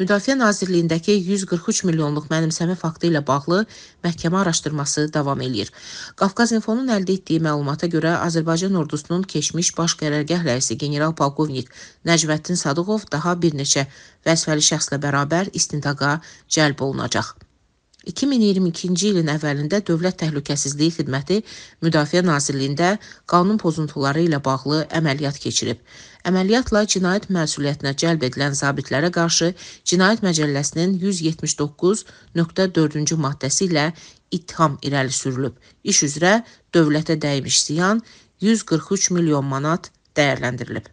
Müdafiə Nazirliyindəki 143 milyonluq mənimsəmə faktı ilə bağlı məhkəmə araşdırması davam eləyir. Qafqaz İnfonun əldə etdiyi məlumata görə Azərbaycan ordusunun keçmiş baş qərargah rəisi general polkovnik Nəcməddin Sadıqov daha bir neçə vəzifəli şəxslə bərabər istintaqa cəlb olunacaq. 2022-ci ilin əvvəlində Dövlət Təhlükəsizliyi Xidməti Müdafiə Nazirliyində qanun pozuntuları ilə bağlı əməliyyat keçirib. Əməliyyatla cinayət məsuliyyətinə cəlb edilən zabitlərə qarşı Cinayət Məcəlləsinin 179.4-cü maddəsi ilə ittiham irəli sürülüb. İş üzrə dövlətə dəymiş ziyan 143 milyon manat dəyərləndirilib.